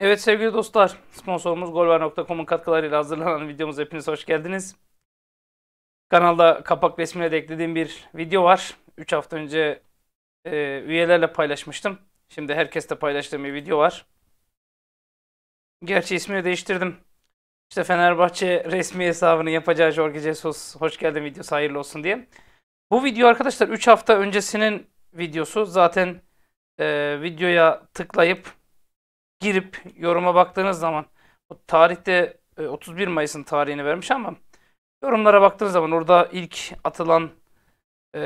Evet sevgili dostlar, sponsorumuz golver.com'un katkılarıyla hazırlanan videomuz hepiniz hoş geldiniz. Kanalda kapak resmine de eklediğim bir video var. 3 hafta önce e, üyelerle paylaşmıştım. Şimdi herkeste paylaştığım bir video var. Gerçi ismini değiştirdim. İşte Fenerbahçe resmi hesabını yapacağı Jorge Jesus hoş geldin videosu hayırlı olsun diye. Bu video arkadaşlar 3 hafta öncesinin videosu. Zaten e, videoya tıklayıp girip yoruma baktığınız zaman o tarihte 31 e, Mayıs'ın tarihini vermiş ama yorumlara baktığınız zaman orada ilk atılan e,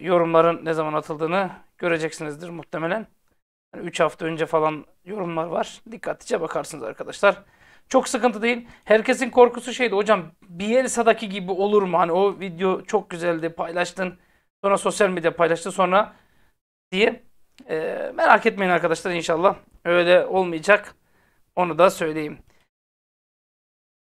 yorumların ne zaman atıldığını göreceksinizdir muhtemelen. Yani 3 hafta önce falan yorumlar var. Dikkatlice bakarsınız arkadaşlar. Çok sıkıntı değil. Herkesin korkusu şeydi hocam Bielsa'daki gibi olur mu? Hani o video çok güzeldi paylaştın. Sonra sosyal medya paylaştı, sonra diye. E, merak etmeyin arkadaşlar inşallah öyle olmayacak. Onu da söyleyeyim.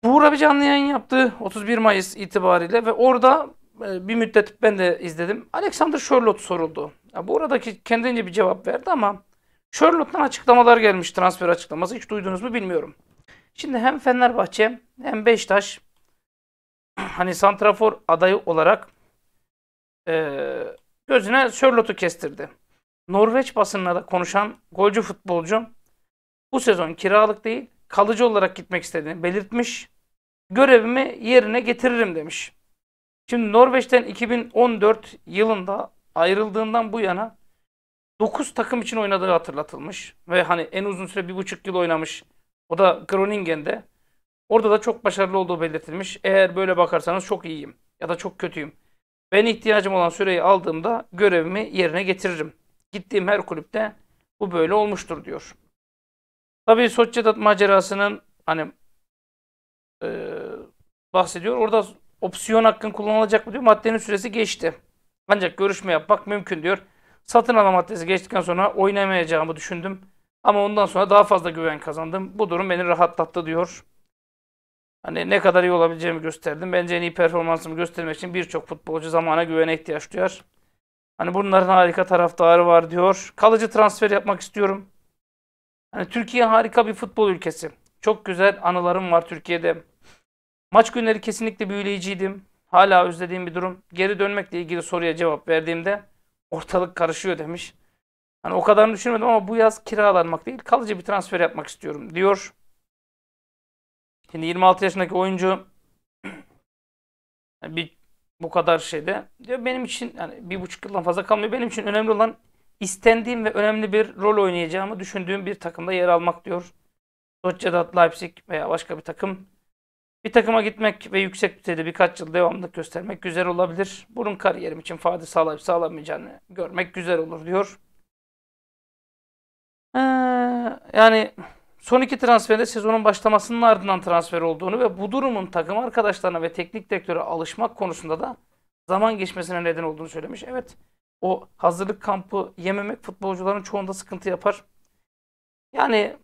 Buğra bir canlı yayın yaptı 31 Mayıs itibariyle ve orada e, bir müddet ben de izledim. Alexander Sherlock soruldu. Ya bu aradaki kendince bir cevap verdi ama Sherlock'tan açıklamalar gelmiş transfer açıklaması. Hiç duydunuz mu bilmiyorum. Şimdi hem Fenerbahçe hem Beştaş hani Santrafor adayı olarak e, gözüne Sherlock'u kestirdi. Norveç basınına da konuşan golcü futbolcu bu sezon kiralık değil kalıcı olarak gitmek istediğini belirtmiş. Görevimi yerine getiririm demiş. Şimdi Norveç'ten 2014 yılında ayrıldığından bu yana 9 takım için oynadığı hatırlatılmış. Ve hani en uzun süre 1,5 yıl oynamış. O da Groningen'de. Orada da çok başarılı olduğu belirtilmiş. Eğer böyle bakarsanız çok iyiyim ya da çok kötüyüm. Ben ihtiyacım olan süreyi aldığımda görevimi yerine getiririm Gittiğim her kulüpte bu böyle olmuştur diyor. Tabii Soçya'da macerasının hani e, bahsediyor. Orada opsiyon hakkın kullanılacak mı diyor. Maddenin süresi geçti. Ancak görüşme yapmak mümkün diyor. Satın alma maddesi geçtikten sonra oynamayacağımı düşündüm. Ama ondan sonra daha fazla güven kazandım. Bu durum beni rahatlattı diyor. Hani ne kadar iyi olabileceğimi gösterdim. Bence en iyi performansımı göstermek için birçok futbolcu zamana güvene ihtiyaç duyar. Hani bunların harika taraftarı var diyor. Kalıcı transfer yapmak istiyorum. Hani Türkiye harika bir futbol ülkesi. Çok güzel anılarım var Türkiye'de. Maç günleri kesinlikle büyüleyiciydim. Hala özlediğim bir durum. Geri dönmekle ilgili soruya cevap verdiğimde ortalık karışıyor demiş. Hani o kadarını düşünmedim ama bu yaz kiralanmak değil kalıcı bir transfer yapmak istiyorum diyor. Şimdi 26 yaşındaki oyuncu bir bu kadar şeyde. Diyor benim için yani bir buçuk yıldan fazla kalmıyor. Benim için önemli olan istendiğim ve önemli bir rol oynayacağımı düşündüğüm bir takımda yer almak diyor. Sociedad, Leipzig veya başka bir takım. Bir takıma gitmek ve yüksek düzeyde birkaç yıl devamlı göstermek güzel olabilir. Bunun kariyerim için fayda sağlayıp sağlamayacağını görmek güzel olur diyor. Ee, yani Son iki transferde sezonun başlamasının ardından transfer olduğunu ve bu durumun takım arkadaşlarına ve teknik direktöre alışmak konusunda da zaman geçmesine neden olduğunu söylemiş. Evet o hazırlık kampı yememek futbolcuların çoğunda sıkıntı yapar. Yani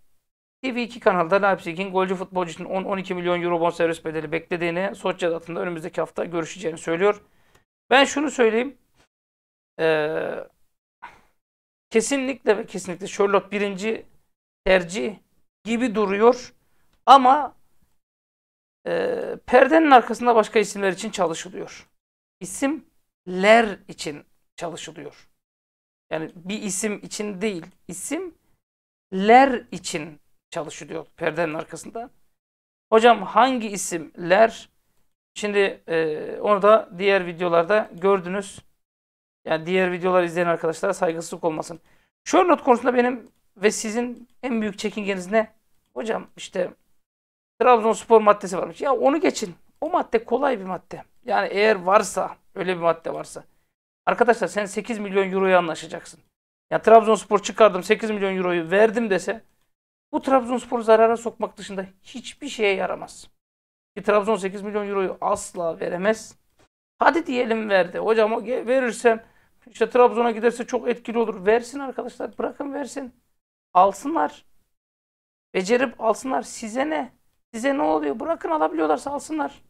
TV2 kanalda Leipzig'in golcü futbolcu için 10-12 milyon euro bonservis bedeli beklediğini Soçya adında önümüzdeki hafta görüşeceğini söylüyor. Ben şunu söyleyeyim. Ee, kesinlikle ve kesinlikle Charlotte birinci tercih gibi duruyor. Ama e, perdenin arkasında başka isimler için çalışılıyor. İsimler için çalışılıyor. Yani bir isim için değil, isimler için çalışılıyor perdenin arkasında. Hocam hangi isimler? Şimdi e, onu da diğer videolarda gördünüz. Yani diğer videolar izleyen arkadaşlara saygısızlık olmasın. Şöyle not konusunda benim ve sizin en büyük çekingeniz ne? Hocam işte Trabzonspor maddesi varmış. Ya onu geçin. O madde kolay bir madde. Yani eğer varsa, öyle bir madde varsa. Arkadaşlar sen 8 milyon euroya anlaşacaksın. Ya Trabzonspor çıkardım 8 milyon euroyu verdim dese bu Trabzonspor zarara sokmak dışında hiçbir şeye yaramaz. Ki Trabzon 8 milyon euroyu asla veremez. Hadi diyelim verdi. Hocam verirsem işte Trabzon'a giderse çok etkili olur. Versin arkadaşlar bırakın versin. Alsınlar. Becerip alsınlar. Size ne? Size ne oluyor? Bırakın alabiliyorlarsa alsınlar.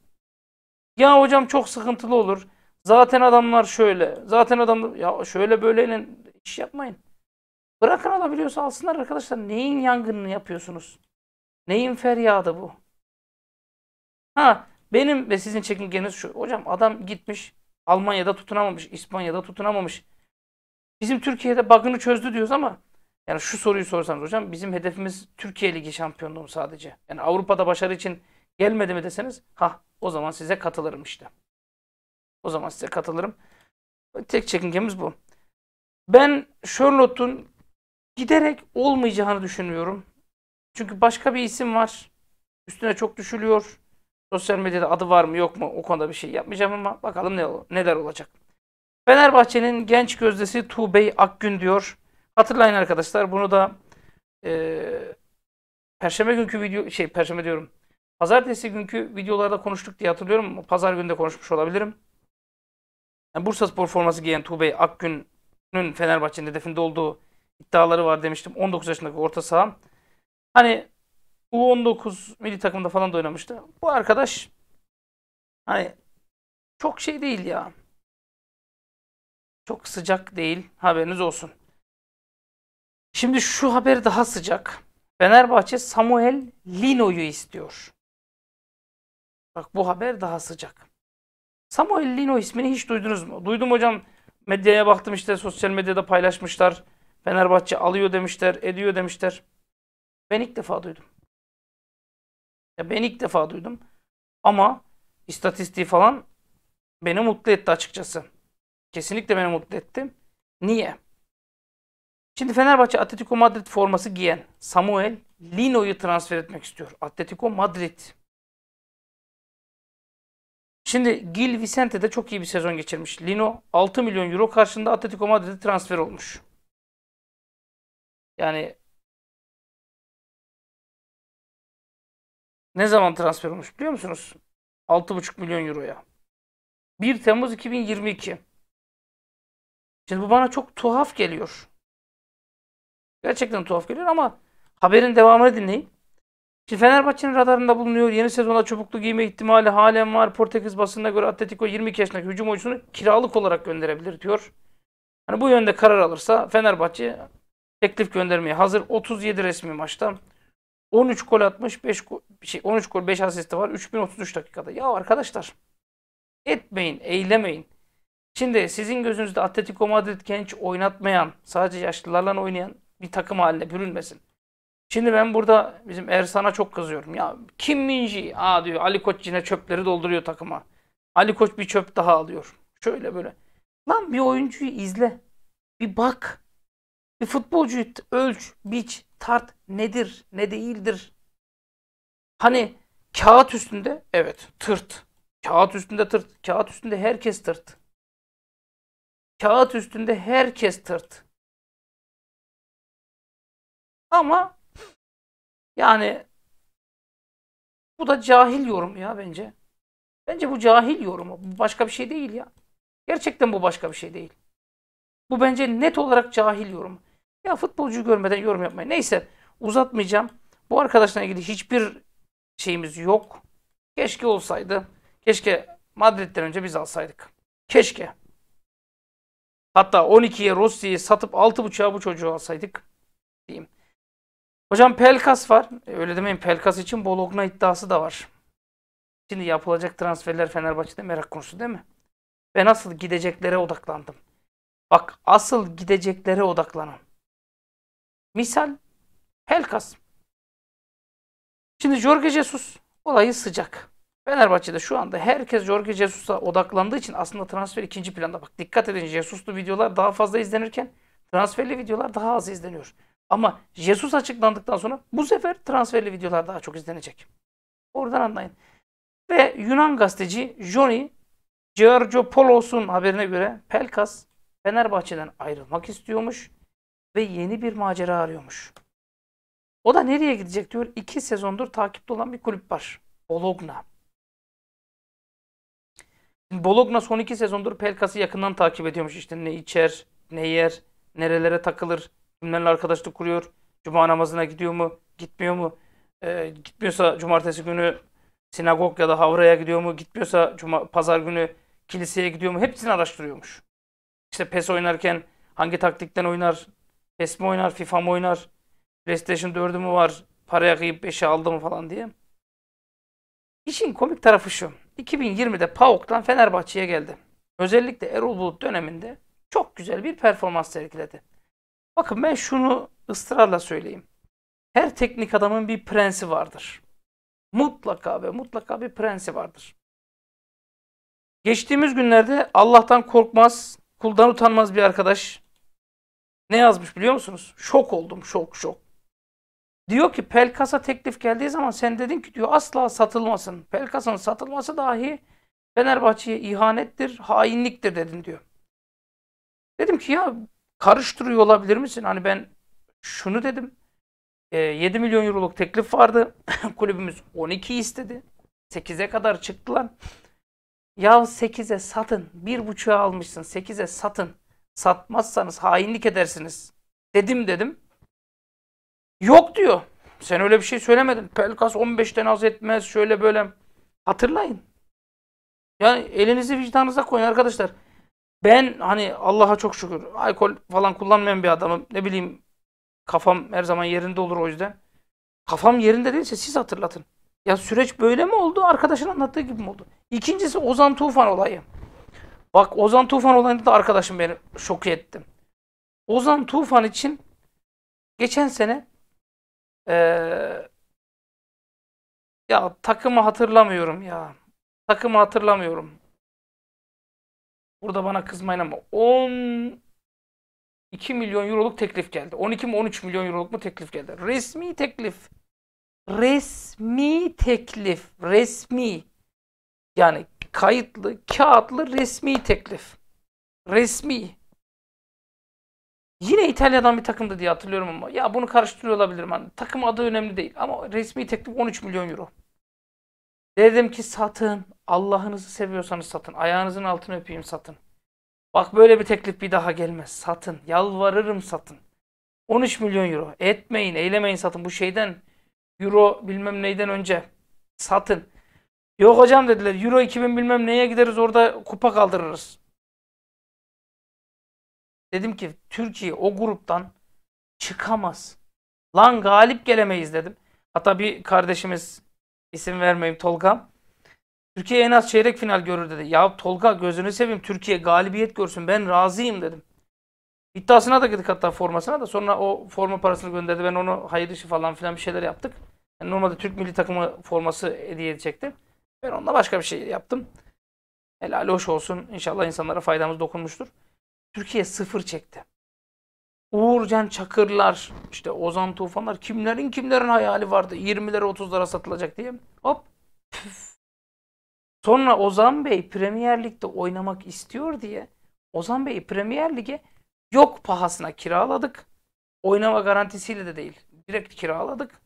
Ya hocam çok sıkıntılı olur. Zaten adamlar şöyle. Zaten adam ya şöyle böyle iş yapmayın. Bırakın alabiliyorsa alsınlar arkadaşlar. Neyin yangınını yapıyorsunuz? Neyin feryadı bu? Ha benim ve sizin çekingeniz şu. Hocam adam gitmiş Almanya'da tutunamamış, İspanya'da tutunamamış. Bizim Türkiye'de bug'ını çözdü diyoruz ama yani şu soruyu sorsanız hocam bizim hedefimiz Türkiye Ligi şampiyonluğu sadece. Yani Avrupa'da başarı için gelmedi mi deseniz ha o zaman size katılırım işte. O zaman size katılırım. Tek çekincemiz bu. Ben Charlotte'un giderek olmayacağını düşünmüyorum. Çünkü başka bir isim var. Üstüne çok düşülüyor. Sosyal medyada adı var mı yok mu o konuda bir şey yapmayacağım ama bakalım ne neler olacak. Fenerbahçe'nin genç gözdesi Tuğbey Akgün diyor. Hatırlayın arkadaşlar bunu da e, Perşembe günkü video şey Perşembe diyorum. Pazartesi günkü videolarda konuştuk diye hatırlıyorum. Pazar günü konuşmuş olabilirim. Yani Bursa Spor forması giyen Tuğbey Akgün'ün Fenerbahçe'nin hedefinde olduğu iddiaları var demiştim. 19 yaşındaki orta saha. Hani U19 milli takımda falan da oynamıştı. Bu arkadaş hani çok şey değil ya. Çok sıcak değil. Haberiniz olsun. Şimdi şu haber daha sıcak. Fenerbahçe Samuel Lino'yu istiyor. Bak bu haber daha sıcak. Samuel Lino ismini hiç duydunuz mu? Duydum hocam. Medyaya baktım işte sosyal medyada paylaşmışlar. Fenerbahçe alıyor demişler, ediyor demişler. Ben ilk defa duydum. Ya ben ilk defa duydum. Ama istatistiği falan beni mutlu etti açıkçası. Kesinlikle beni mutlu etti. Niye? Şimdi Fenerbahçe Atletico Madrid forması giyen Samuel Lino'yu transfer etmek istiyor. Atletico Madrid. Şimdi Gil Vicente de çok iyi bir sezon geçirmiş. Lino 6 milyon euro karşında Atletico Madrid'e transfer olmuş. Yani ne zaman transfer olmuş biliyor musunuz? 6,5 milyon euroya. 1 Temmuz 2022. Şimdi bu bana çok tuhaf geliyor. Gerçekten tuhaf geliyor ama haberin devamını dinleyin. Şimdi Fenerbahçe'nin radarında bulunuyor. Yeni sezona çubuklu giyme ihtimali halen var. Portekiz basında göre Atletico 22 yaşındaki hücum oyuncusunu kiralık olarak gönderebilir diyor. Hani bu yönde karar alırsa Fenerbahçe teklif göndermeye hazır. 37 resmi maçta 13 gol atmış, 5 şey, gol, şey 13 gol 5 asisti var 3033 dakikada. Ya arkadaşlar etmeyin, eylemeyin. Şimdi sizin gözünüzde Atletico Madrid genç oynatmayan, sadece yaşlılarla oynayan bir takım haline bürünmesin. Şimdi ben burada bizim Ersan'a çok kızıyorum. Ya Kim Minji aa diyor Ali Koç yine çöpleri dolduruyor takıma. Ali Koç bir çöp daha alıyor. Şöyle böyle. Lan bir oyuncuyu izle. Bir bak. Bir futbolcuyu ölç, biç, tart nedir, ne değildir. Hani kağıt üstünde evet tırt. Kağıt üstünde tırt. Kağıt üstünde herkes tırt. Kağıt üstünde herkes tırt. Ama yani bu da cahil yorum ya bence. Bence bu cahil yorumu. Bu başka bir şey değil ya. Gerçekten bu başka bir şey değil. Bu bence net olarak cahil yorum Ya futbolcu görmeden yorum yapmayın. Neyse uzatmayacağım. Bu arkadaşla ilgili hiçbir şeyimiz yok. Keşke olsaydı. Keşke Madrid'den önce biz alsaydık. Keşke. Hatta 12'ye Rossi'yi satıp 6.5'a bu çocuğu alsaydık diyeyim. Hocam Pelkas var. E, öyle demeyin Pelkas için Bologna iddiası da var. Şimdi yapılacak transferler Fenerbahçe'de merak konusu değil mi? Ve nasıl gideceklere odaklandım. Bak asıl gideceklere odaklanın. Misal Pelkas. Şimdi Jorge Jesus olayı sıcak. Fenerbahçe'de şu anda herkes Jorge Jesus'a odaklandığı için aslında transfer ikinci planda. Bak dikkat edin Jesus'lu videolar daha fazla izlenirken transferli videolar daha az izleniyor. Ama Jesus açıklandıktan sonra bu sefer transferli videolar daha çok izlenecek. Oradan anlayın. Ve Yunan gazeteci Johnny Giorgio Polos'un haberine göre Pelkas Fenerbahçe'den ayrılmak istiyormuş ve yeni bir macera arıyormuş. O da nereye gidecek diyor. İki sezondur takipte olan bir kulüp var. Bologna. Bologna son iki sezondur Pelkas'ı yakından takip ediyormuş. İşte ne içer, ne yer, nerelere takılır, kimlerle arkadaşlık kuruyor, cuma namazına gidiyor mu, gitmiyor mu, e, gitmiyorsa cumartesi günü sinagog ya da havraya gidiyor mu, gitmiyorsa cuma, pazar günü kiliseye gidiyor mu hepsini araştırıyormuş. İşte PES oynarken hangi taktikten oynar, PES mi oynar, FIFA mı oynar, PlayStation 4'ü mü var, paraya kıyıp 5'e aldı mı falan diye. İşin komik tarafı şu. 2020'de PAOK'tan Fenerbahçe'ye geldi. Özellikle Erol Bulut döneminde çok güzel bir performans sergiledi. Bakın ben şunu ısrarla söyleyeyim. Her teknik adamın bir prensi vardır. Mutlaka ve mutlaka bir prensi vardır. Geçtiğimiz günlerde Allah'tan korkmaz, kuldan utanmaz bir arkadaş ne yazmış biliyor musunuz? Şok oldum, şok şok. Diyor ki Pelkas'a teklif geldiği zaman sen dedin ki diyor asla satılmasın. Pelkas'ın satılması dahi Fenerbahçe'ye ihanettir, hainliktir dedin diyor. Dedim ki ya karıştırıyor olabilir misin? Hani ben şunu dedim. 7 e, milyon euroluk teklif vardı. Kulübümüz 12 istedi. 8'e kadar çıktılar. Ya 8'e satın. 1.5'a almışsın. 8'e satın. Satmazsanız hainlik edersiniz. Dedim dedim. Yok diyor. Sen öyle bir şey söylemedin. Pelkas 15'ten az etmez. Şöyle böyle. Hatırlayın. Yani elinizi vicdanınıza koyun arkadaşlar. Ben hani Allah'a çok şükür alkol falan kullanmayan bir adamım. Ne bileyim kafam her zaman yerinde olur o yüzden. Kafam yerinde değilse siz hatırlatın. Ya süreç böyle mi oldu? Arkadaşın anlattığı gibi mi oldu? İkincisi Ozan Tufan olayı. Bak Ozan Tufan olayında da arkadaşım beni şok etti. Ozan Tufan için geçen sene ee, ya takımı hatırlamıyorum ya. Takımı hatırlamıyorum. Burada bana kızmayın ama 12 milyon euroluk teklif geldi. 12 mi 13 milyon euroluk mu teklif geldi. Resmi teklif. Resmi teklif. Resmi. Yani kayıtlı, kağıtlı resmi teklif. Resmi. Yine İtalya'dan bir takımdı diye hatırlıyorum ama ya bunu karıştırıyor olabilirim. Hani takım adı önemli değil ama resmi teklif 13 milyon euro. Dedim ki satın Allah'ınızı seviyorsanız satın. Ayağınızın altını öpeyim satın. Bak böyle bir teklif bir daha gelmez. Satın. Yalvarırım satın. 13 milyon euro. Etmeyin, eylemeyin satın. Bu şeyden euro bilmem neyden önce satın. Yok hocam dediler. Euro 2000 bilmem neye gideriz orada kupa kaldırırız. Dedim ki Türkiye o gruptan çıkamaz. Lan galip gelemeyiz dedim. Hatta bir kardeşimiz isim vermeyeyim Tolgam. Türkiye en az çeyrek final görür dedi. Ya Tolga gözünü seveyim Türkiye galibiyet görsün ben razıyım dedim. İddiasına da gittik hatta formasına da sonra o forma parasını gönderdi. Ben onu hayır işi falan filan bir şeyler yaptık. Yani normalde Türk milli takımı forması hediye edecektim. Ben onunla başka bir şey yaptım. Helal hoş olsun. İnşallah insanlara faydamız dokunmuştur. Türkiye sıfır çekti. Uğurcan Çakırlar, işte Ozan Tufanlar kimlerin kimlerin hayali vardı. 20'lere 30'lara satılacak diye. Hop püf, Sonra Ozan Bey Premier Lig'de oynamak istiyor diye Ozan Bey Premier Lig'e yok pahasına kiraladık. Oynama garantisiyle de değil. Direkt kiraladık.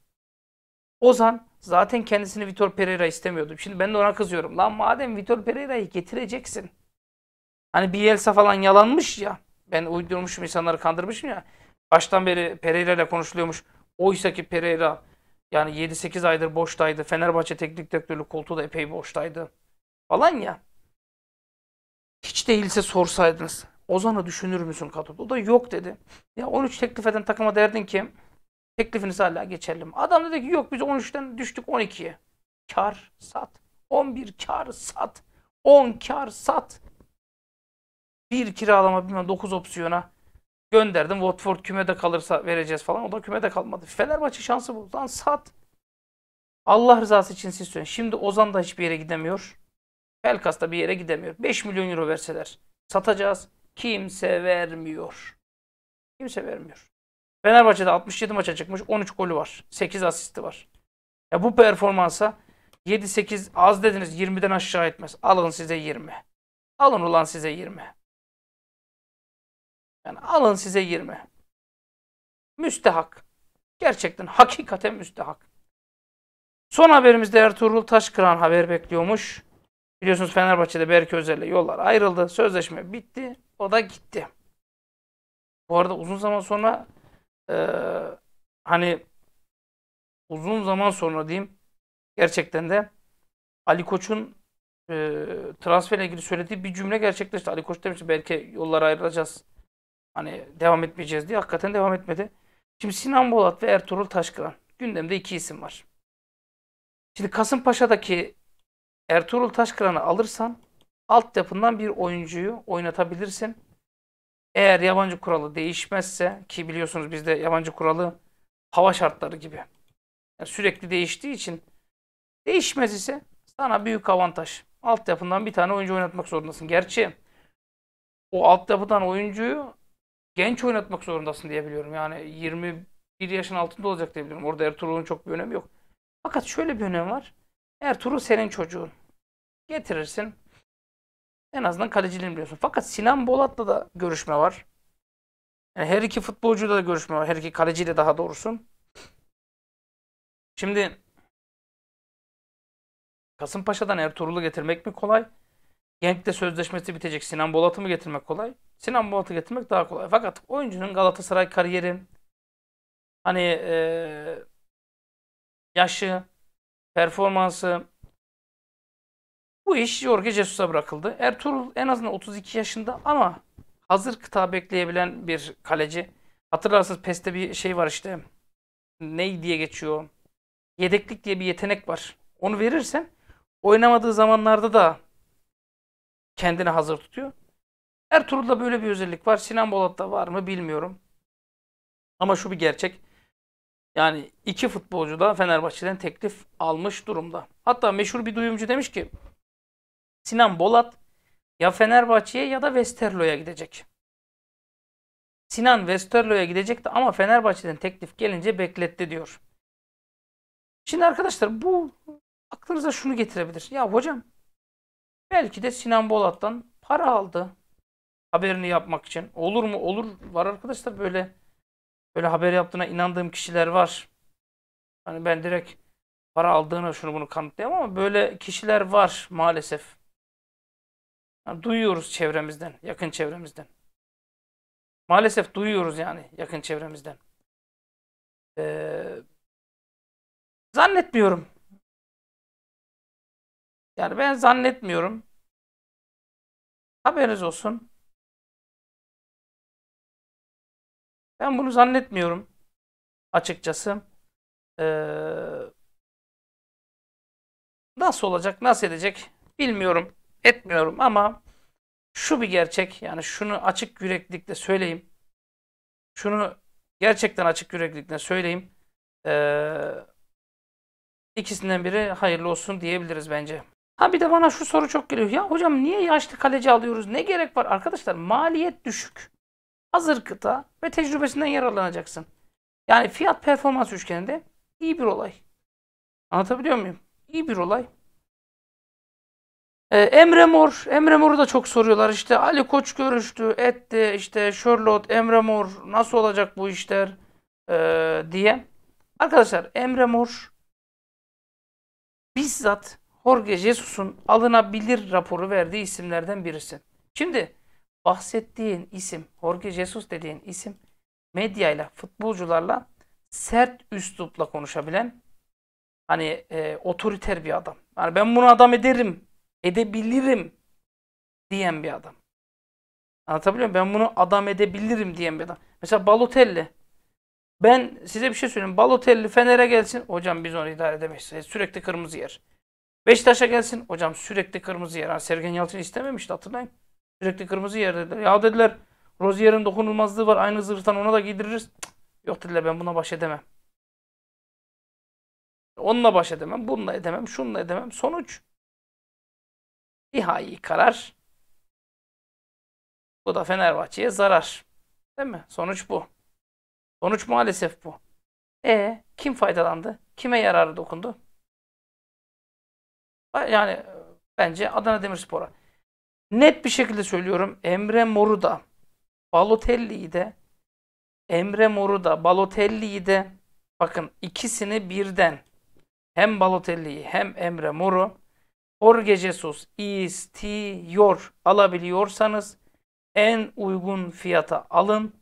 Ozan zaten kendisini Vitor Pereira istemiyordu. Şimdi ben de ona kızıyorum. Lan madem Vitor Pereira'yı getireceksin. Hani Bielsa falan yalanmış ya. Ben uydurmuşum insanları kandırmışım ya. Baştan beri Pereira ile konuşuluyormuş. Oysa ki Pereira yani 7-8 aydır boştaydı. Fenerbahçe teknik direktörlük koltuğu da epey boştaydı falan ya. Hiç değilse sorsaydınız. Ozan'ı düşünür müsün Kadıp? O da yok dedi. Ya 13 teklif eden takıma derdin ki teklifiniz hala geçerli mi? Adam dedi ki yok biz 13'ten düştük 12'ye. Kar sat. 11 kar sat. 10 kar sat. Bir kiralama bilmem 9 opsiyona gönderdim. Watford kümede kalırsa vereceğiz falan. O da kümede kalmadı. Fenerbahçe şansı buldu. Lan sat. Allah rızası için siz söyleyin. Şimdi Ozan da hiçbir yere gidemiyor. Pelkas'ta bir yere gidemiyor. 5 milyon euro verseler satacağız. Kimse vermiyor. Kimse vermiyor. Fenerbahçe'de 67 maça çıkmış. 13 golü var. 8 asisti var. Ya bu performansa 7-8 az dediniz 20'den aşağı etmez. Alın size 20. Alın ulan size 20. Yani alın size 20. Müstehak. Gerçekten hakikaten müstehak. Son haberimizde Ertuğrul Taşkıran haber bekliyormuş. Biliyorsunuz Fenerbahçe'de Berke Özel'le yollar ayrıldı. Sözleşme bitti. O da gitti. Bu arada uzun zaman sonra e, hani uzun zaman sonra diyeyim gerçekten de Ali Koç'un e, transferle ilgili söylediği bir cümle gerçekleşti. Ali Koç demişti Berke yollar ayrılacağız. Hani devam etmeyeceğiz diye. Hakikaten devam etmedi. Şimdi Sinan Bolat ve Ertuğrul Taşkıran. Gündemde iki isim var. Şimdi Kasımpaşa'daki Ertuğrul Taşkıran'ı alırsan altyapından bir oyuncuyu oynatabilirsin. Eğer yabancı kuralı değişmezse ki biliyorsunuz bizde yabancı kuralı hava şartları gibi yani sürekli değiştiği için değişmez ise sana büyük avantaj. Altyapından bir tane oyuncu oynatmak zorundasın. Gerçi o altyapıdan oyuncuyu genç oynatmak zorundasın diye biliyorum. Yani 21 yaşın altında olacak diye biliyorum. Orada Ertuğrul'un çok bir önemi yok. Fakat şöyle bir önemi var. Ertuğrul senin çocuğun. Getirirsin. En azından kaleciliğini biliyorsun. Fakat Sinan Bolat'la da görüşme var. Yani her iki futbolcuyla da görüşme var. Her iki kaleciyle daha doğrusu. Şimdi Kasımpaşa'dan Ertuğrul'u getirmek mi kolay? Genk'te sözleşmesi bitecek. Sinan Bolat'ı mı getirmek kolay? Sinan Bolat'ı getirmek daha kolay. Fakat oyuncunun Galatasaray kariyeri hani e, yaşı performansı. Bu iş Jorge Jesus'a bırakıldı. Ertuğrul en azından 32 yaşında ama hazır kıta bekleyebilen bir kaleci. Hatırlarsınız PES'te bir şey var işte. Ney diye geçiyor. Yedeklik diye bir yetenek var. Onu verirsen oynamadığı zamanlarda da kendini hazır tutuyor. Ertuğrul'da böyle bir özellik var. Sinan Bolat'ta var mı bilmiyorum. Ama şu bir gerçek. Yani iki futbolcu da Fenerbahçe'den teklif almış durumda. Hatta meşhur bir duyumcu demiş ki Sinan Bolat ya Fenerbahçe'ye ya da Westerlo'ya gidecek. Sinan Westerlo'ya gidecekti ama Fenerbahçe'den teklif gelince bekletti diyor. Şimdi arkadaşlar bu aklınıza şunu getirebilir. Ya hocam belki de Sinan Bolat'tan para aldı haberini yapmak için. Olur mu? Olur. Var arkadaşlar böyle böyle haber yaptığına inandığım kişiler var. Hani ben direkt para aldığını şunu bunu kanıtlayamam ama böyle kişiler var maalesef. Yani duyuyoruz çevremizden, yakın çevremizden. Maalesef duyuyoruz yani yakın çevremizden. Ee, zannetmiyorum. Yani ben zannetmiyorum. Haberiniz olsun. Ben bunu zannetmiyorum açıkçası. Ee, nasıl olacak, nasıl edecek bilmiyorum, etmiyorum ama şu bir gerçek. Yani şunu açık yüreklilikle söyleyeyim. Şunu gerçekten açık yüreklilikle söyleyeyim. Ee, ikisinden biri hayırlı olsun diyebiliriz bence. Ha bir de bana şu soru çok geliyor. Ya hocam niye yaşlı kaleci alıyoruz? Ne gerek var? Arkadaşlar maliyet düşük hazır kıta ve tecrübesinden yararlanacaksın. Yani fiyat performans üçgeninde iyi bir olay. Anlatabiliyor muyum? İyi bir olay. Ee, Emre Mor, Emre Mor'u da çok soruyorlar. İşte Ali Koç görüştü, etti, işte Sherlock, Emre Mor nasıl olacak bu işler ee, diye. Arkadaşlar Emre Mor bizzat Jorge Jesus'un alınabilir raporu verdiği isimlerden birisi. Şimdi bahsettiğin isim, Jorge Jesus dediğin isim medyayla, futbolcularla sert üslupla konuşabilen hani e, otoriter bir adam. Yani ben bunu adam ederim, edebilirim diyen bir adam. Anlatabiliyor muyum? Ben bunu adam edebilirim diyen bir adam. Mesela Balotelli. Ben size bir şey söyleyeyim. Balotelli Fener'e gelsin. Hocam biz onu idare edemeyiz. E, sürekli kırmızı yer. Beşiktaş'a gelsin. Hocam sürekli kırmızı yer. Sergen Yalçın istememişti hatırlayın. Sürekli kırmızı yer dediler. Ya dediler Rozier'in dokunulmazlığı var. Aynı zırhtan ona da giydiririz. Cık, yok dediler ben buna baş edemem. Onunla baş edemem, bununla edemem, şununla edemem. Sonuç nihai karar. Bu da Fenerbahçe'ye zarar. Değil mi? Sonuç bu. Sonuç maalesef bu. E kim faydalandı? Kime yararı dokundu? Yani bence Adana Demirspor'a. Net bir şekilde söylüyorum Emre Mor'u da Balotelli'yi de Emre Mor'u da Balotelli'yi de bakın ikisini birden hem Balotelli'yi hem Emre Mor'u Jorge Jesus istiyor alabiliyorsanız en uygun fiyata alın.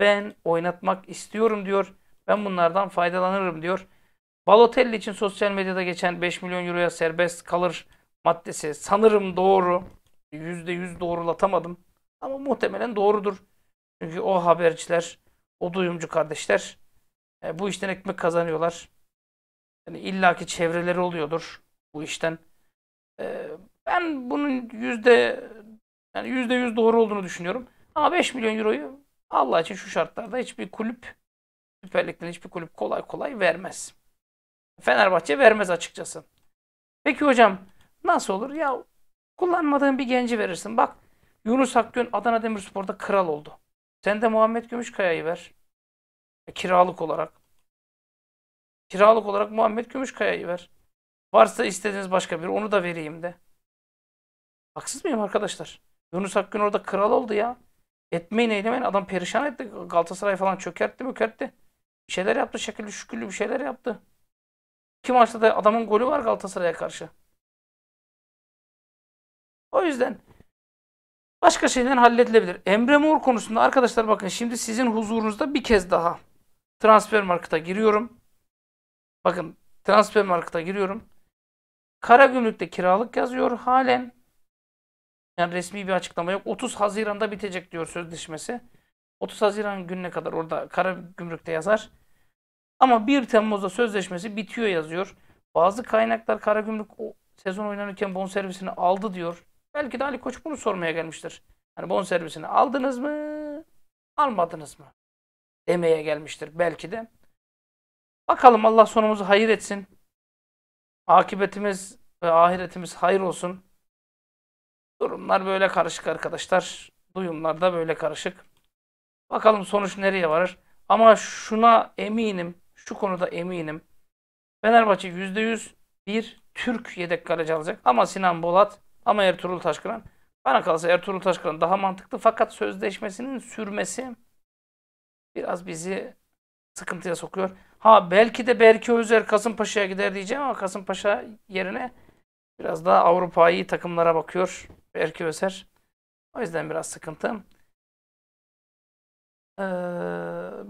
Ben oynatmak istiyorum diyor. Ben bunlardan faydalanırım diyor. Balotelli için sosyal medyada geçen 5 milyon euroya serbest kalır maddesi sanırım doğru. %100 doğrulatamadım. Ama muhtemelen doğrudur. Çünkü o haberciler, o duyumcu kardeşler e, bu işten ekmek kazanıyorlar. Yani illaki çevreleri oluyordur bu işten. E, ben bunun yüzde yani yüzde yüz doğru olduğunu düşünüyorum. Ama 5 milyon euroyu Allah için şu şartlarda hiçbir kulüp Süper Lig'den hiçbir kulüp kolay kolay vermez. Fenerbahçe vermez açıkçası. Peki hocam nasıl olur? Ya Kullanmadığın bir genci verirsin. Bak Yunus Akgün Adana Demirspor'da kral oldu. Sen de Muhammed Gümüşkaya'yı ver. E, kiralık olarak. Kiralık olarak Muhammed Gümüşkaya'yı ver. Varsa istediğiniz başka bir onu da vereyim de. Haksız mıyım arkadaşlar? Yunus Akgün orada kral oldu ya. Etmeyin eylemeyin. Adam perişan etti. Galatasaray falan çökertti mükertti. Bir şeyler yaptı. Şekilli şükürlü bir şeyler yaptı. İki maçta da adamın golü var Galatasaray'a karşı. O yüzden başka şeyden halledilebilir. Emre Mor konusunda arkadaşlar bakın şimdi sizin huzurunuzda bir kez daha transfer marketa giriyorum. Bakın transfer marketa giriyorum. Karagümrük'te kiralık yazıyor halen. Yani resmi bir açıklama yok. 30 Haziran'da bitecek diyor sözleşmesi. 30 Haziran gününe kadar orada Karagümrük'te yazar. Ama 1 Temmuz'da sözleşmesi bitiyor yazıyor. Bazı kaynaklar Karagümrük o sezon oynanırken bonservisini aldı diyor. Belki de Ali Koç bunu sormaya gelmiştir. Yani bon servisini aldınız mı? Almadınız mı? Demeye gelmiştir belki de. Bakalım Allah sonumuzu hayır etsin. Akıbetimiz ve ahiretimiz hayır olsun. Durumlar böyle karışık arkadaşlar. Duyumlar da böyle karışık. Bakalım sonuç nereye varır. Ama şuna eminim, şu konuda eminim. Fenerbahçe %100 bir Türk yedek kaleci alacak. Ama Sinan Bolat ama Ertuğrul Taşkıran bana kalırsa Ertuğrul Taşkıran daha mantıklı fakat sözleşmesinin sürmesi biraz bizi sıkıntıya sokuyor. Ha belki de Berke Özer Kasımpaşa'ya gider diyeceğim ama Kasımpaşa yerine biraz daha Avrupa'yı takımlara bakıyor Berke Özer. O yüzden biraz sıkıntı. Ee,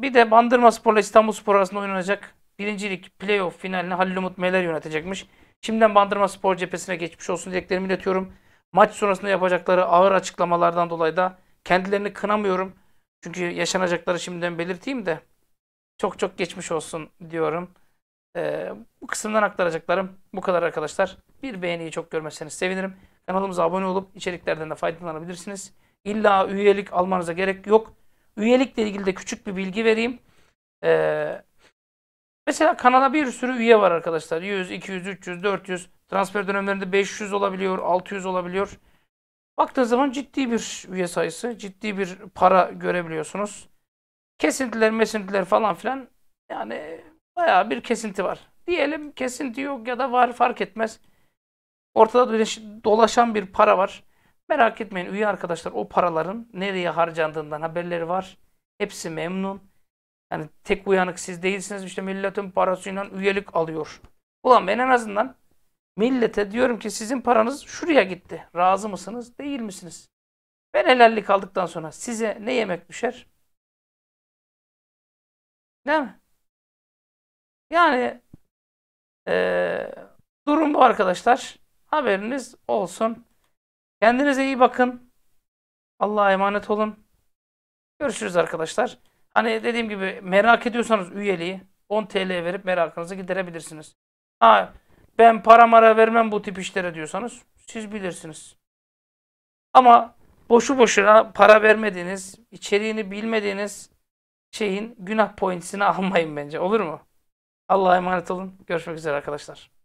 bir de Bandırma Sporla ile İstanbul Spor arasında oynanacak birincilik playoff finalini Halil Umut Meler yönetecekmiş. Şimdiden Bandırma Spor cephesine geçmiş olsun dileklerimi iletiyorum. Maç sonrasında yapacakları ağır açıklamalardan dolayı da kendilerini kınamıyorum. Çünkü yaşanacakları şimdiden belirteyim de çok çok geçmiş olsun diyorum. Ee, bu kısımdan aktaracaklarım bu kadar arkadaşlar. Bir beğeniyi çok görmezseniz sevinirim. Kanalımıza abone olup içeriklerden de faydalanabilirsiniz. İlla üyelik almanıza gerek yok. Üyelikle ilgili de küçük bir bilgi vereyim. Ee, Mesela kanala bir sürü üye var arkadaşlar. 100, 200, 300, 400. Transfer dönemlerinde 500 olabiliyor, 600 olabiliyor. Baktığınız zaman ciddi bir üye sayısı, ciddi bir para görebiliyorsunuz. Kesintiler, mesintiler falan filan yani bayağı bir kesinti var. Diyelim kesinti yok ya da var fark etmez. Ortada dolaşan bir para var. Merak etmeyin üye arkadaşlar o paraların nereye harcandığından haberleri var. Hepsi memnun. Yani tek uyanık siz değilsiniz işte milletin parasıyla üyelik alıyor. Ulan ben en azından millete diyorum ki sizin paranız şuraya gitti. Razı mısınız değil misiniz? Ben helallik aldıktan sonra size ne yemek düşer? Değil mi? Yani ee, durum bu arkadaşlar. Haberiniz olsun. Kendinize iyi bakın. Allah'a emanet olun. Görüşürüz arkadaşlar. Hani dediğim gibi merak ediyorsanız üyeliği 10 TL verip merakınızı giderebilirsiniz. Ha ben para mara vermem bu tip işlere diyorsanız siz bilirsiniz. Ama boşu boşuna para vermediğiniz, içeriğini bilmediğiniz şeyin günah pointsini almayın bence. Olur mu? Allah'a emanet olun. Görüşmek üzere arkadaşlar.